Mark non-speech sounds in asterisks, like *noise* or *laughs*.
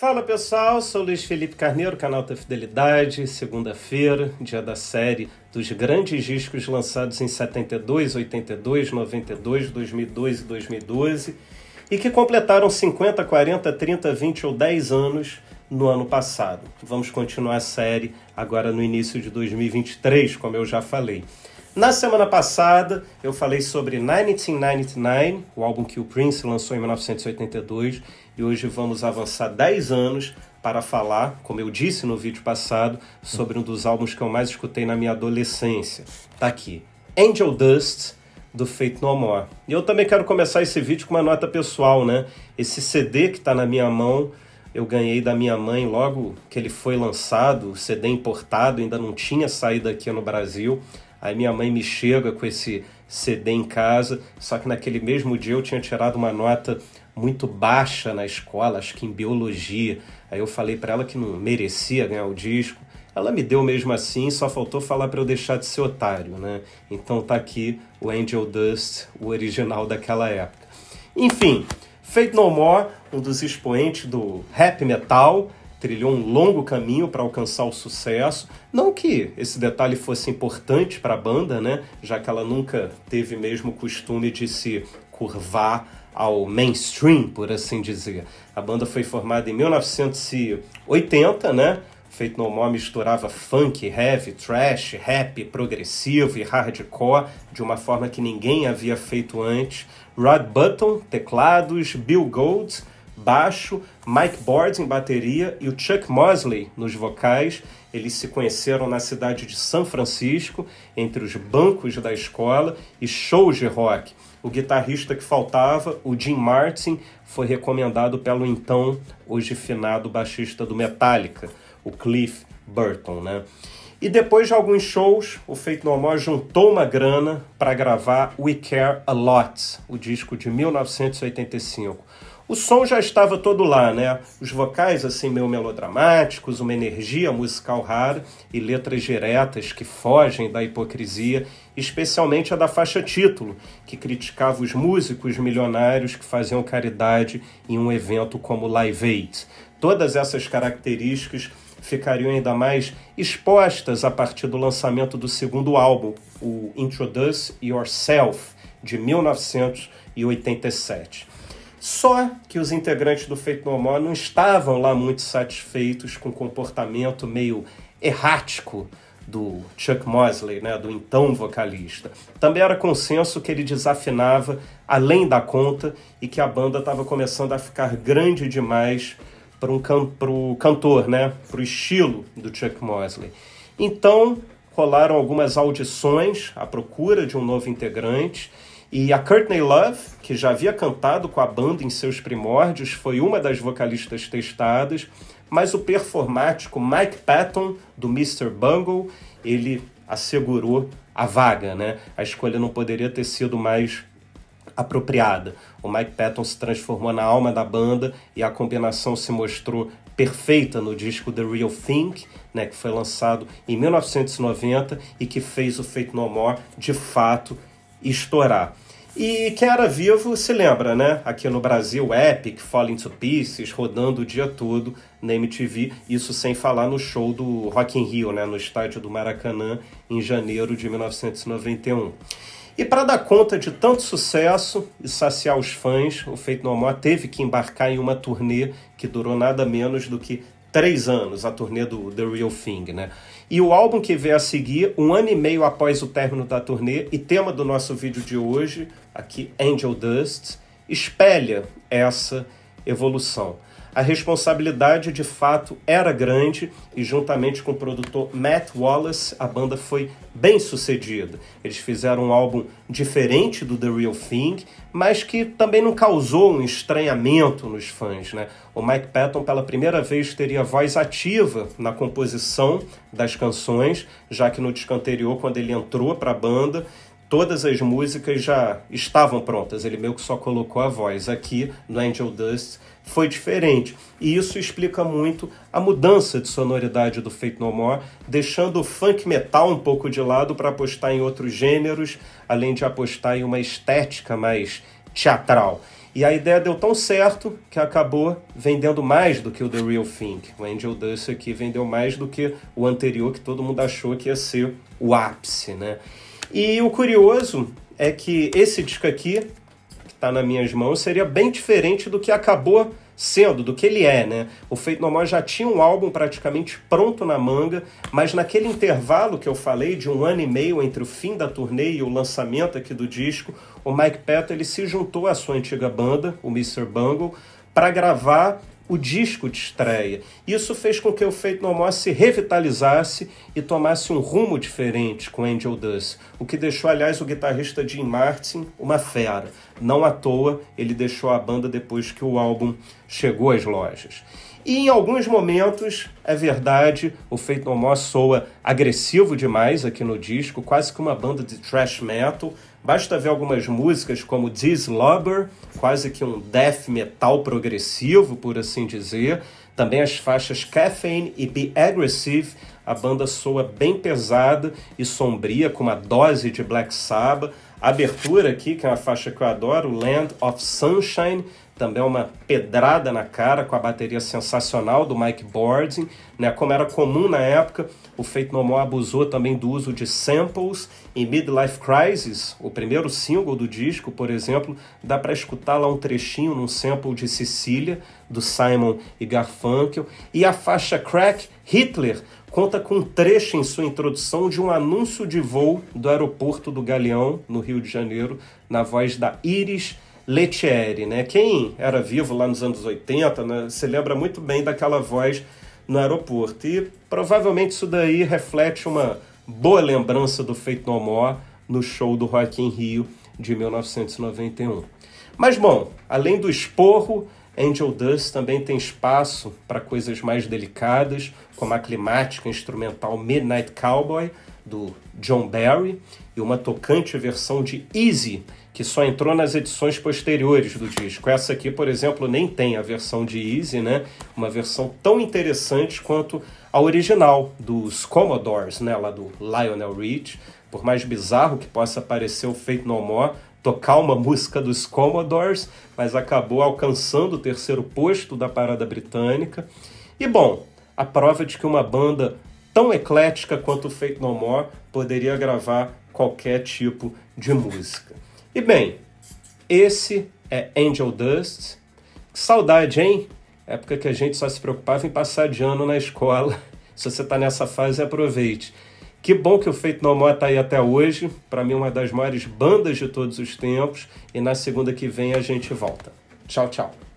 Fala pessoal, sou Luiz Felipe Carneiro, canal da Fidelidade. Segunda-feira, dia da série dos grandes discos lançados em 72, 82, 92, 2002 e 2012 e que completaram 50, 40, 30, 20 ou 10 anos no ano passado. Vamos continuar a série agora no início de 2023, como eu já falei. Na semana passada, eu falei sobre 1999, o álbum que o Prince lançou em 1982, e hoje vamos avançar 10 anos para falar, como eu disse no vídeo passado, sobre um dos álbuns que eu mais escutei na minha adolescência. Tá aqui, Angel Dust, do Feito No More. E eu também quero começar esse vídeo com uma nota pessoal, né? Esse CD que está na minha mão, eu ganhei da minha mãe logo que ele foi lançado, CD importado, ainda não tinha saído aqui no Brasil. Aí minha mãe me chega com esse CD em casa, só que naquele mesmo dia eu tinha tirado uma nota muito baixa na escola, acho que em biologia. Aí eu falei para ela que não merecia ganhar o disco. Ela me deu mesmo assim, só faltou falar para eu deixar de ser otário, né? Então tá aqui o Angel Dust, o original daquela época. Enfim, Faith No More, um dos expoentes do rap metal, trilhou um longo caminho para alcançar o sucesso. Não que esse detalhe fosse importante para a banda, né? Já que ela nunca teve mesmo o costume de se curvar ao mainstream, por assim dizer. A banda foi formada em 1980, né? Feito No More misturava funk, heavy, trash, rap, progressivo e hardcore de uma forma que ninguém havia feito antes. Rod Button, teclados, Bill Gold, baixo, Mike Boards em bateria e o Chuck Mosley nos vocais. Eles se conheceram na cidade de São Francisco, entre os bancos da escola e shows de rock. O guitarrista que faltava, o Jim Martin, foi recomendado pelo então, hoje finado, baixista do Metallica, o Cliff Burton, né? E depois de alguns shows, o Feito No More juntou uma grana para gravar We Care A Lot, o disco de 1985. O som já estava todo lá, né? Os vocais assim meio melodramáticos, uma energia musical rara e letras diretas que fogem da hipocrisia, especialmente a da faixa título, que criticava os músicos milionários que faziam caridade em um evento como Live Aid. Todas essas características ficariam ainda mais expostas a partir do lançamento do segundo álbum, o Introduce Yourself, de 1987. Só que os integrantes do Feito No More não estavam lá muito satisfeitos com o comportamento meio errático do Chuck Mosley, né, do então vocalista. Também era consenso que ele desafinava além da conta e que a banda estava começando a ficar grande demais para um can pro cantor, né, para o estilo do Chuck Mosley. Então rolaram algumas audições à procura de um novo integrante e a Courtney Love, que já havia cantado com a banda em seus primórdios, foi uma das vocalistas testadas, mas o performático Mike Patton, do Mr. Bungle, ele assegurou a vaga, né? A escolha não poderia ter sido mais apropriada. O Mike Patton se transformou na alma da banda e a combinação se mostrou perfeita no disco The Real Thing, né, que foi lançado em 1990 e que fez o Fate No More de fato estourar. E quem era vivo se lembra, né? Aqui no Brasil, Epic, Falling to Pieces, rodando o dia todo na MTV, isso sem falar no show do Rock in Rio, né? No estádio do Maracanã, em janeiro de 1991. E para dar conta de tanto sucesso e saciar os fãs, o Feito No More teve que embarcar em uma turnê que durou nada menos do que três anos, a turnê do The Real Thing, né? E o álbum que veio a seguir, um ano e meio após o término da turnê, e tema do nosso vídeo de hoje, aqui Angel Dust, espelha essa evolução. A responsabilidade de fato era grande e, juntamente com o produtor Matt Wallace, a banda foi bem sucedida. Eles fizeram um álbum diferente do The Real Thing, mas que também não causou um estranhamento nos fãs. Né? O Mike Patton, pela primeira vez, teria voz ativa na composição das canções, já que no disco anterior, quando ele entrou para a banda, todas as músicas já estavam prontas, ele meio que só colocou a voz. Aqui no Angel Dust foi diferente, e isso explica muito a mudança de sonoridade do Fate No More, deixando o funk metal um pouco de lado para apostar em outros gêneros, além de apostar em uma estética mais teatral. E a ideia deu tão certo que acabou vendendo mais do que o The Real Thing. O Angel Dust aqui vendeu mais do que o anterior, que todo mundo achou que ia ser o ápice, né? E o curioso é que esse disco aqui, que está nas minhas mãos, seria bem diferente do que acabou sendo, do que ele é, né? O Feito Normal já tinha um álbum praticamente pronto na manga, mas naquele intervalo que eu falei de um ano e meio entre o fim da turnê e o lançamento aqui do disco, o Mike Patton ele se juntou à sua antiga banda, o Mr. Bungle, para gravar o disco de estreia. Isso fez com que o feito No More se revitalizasse e tomasse um rumo diferente com Angel Dust, o que deixou, aliás, o guitarrista Jim Martin uma fera. Não à toa, ele deixou a banda depois que o álbum chegou às lojas. E em alguns momentos, é verdade, o Feito No More soa agressivo demais aqui no disco, quase que uma banda de thrash metal. Basta ver algumas músicas como Dislobber, quase que um death metal progressivo, por assim dizer. Também as faixas Caffeine e Be Aggressive, a banda soa bem pesada e sombria, com uma dose de Black Sabbath. A abertura aqui, que é uma faixa que eu adoro, Land of Sunshine, também é uma pedrada na cara com a bateria sensacional do Mike Bordin, né? Como era comum na época, o Feito No More abusou também do uso de samples em Midlife Crisis, o primeiro single do disco, por exemplo, dá para escutar lá um trechinho num sample de Sicília do Simon e Garfunkel e a faixa Crack Hitler conta com um trecho em sua introdução de um anúncio de voo do aeroporto do Galeão, no Rio de Janeiro, na voz da Iris Lettieri, né? Quem era vivo lá nos anos 80, né, se lembra muito bem daquela voz no aeroporto. E provavelmente isso daí reflete uma boa lembrança do Feito No More no show do Rock in Rio de 1991. Mas bom, além do esporro, Angel Dust também tem espaço para coisas mais delicadas, como a climática instrumental Midnight Cowboy, do John Barry e uma tocante versão de Easy, que só entrou nas edições posteriores do disco. Essa aqui, por exemplo, nem tem a versão de Easy, né? Uma versão tão interessante quanto a original dos Commodores, né? Lá do Lionel Rich. Por mais bizarro que possa parecer o Fate No More, tocar uma música dos Commodores, mas acabou alcançando o terceiro posto da parada britânica. E bom, a prova de que uma banda tão eclética quanto Fate No More poderia gravar qualquer tipo de música. E bem, esse é Angel Dust. Que saudade, hein? Época que a gente só se preocupava em passar de ano na escola. *laughs* Se você está nessa fase, aproveite. Que bom que o Feito No More está aí até hoje. Para mim, uma das maiores bandas de todos os tempos. E na segunda que vem a gente volta. Tchau, tchau.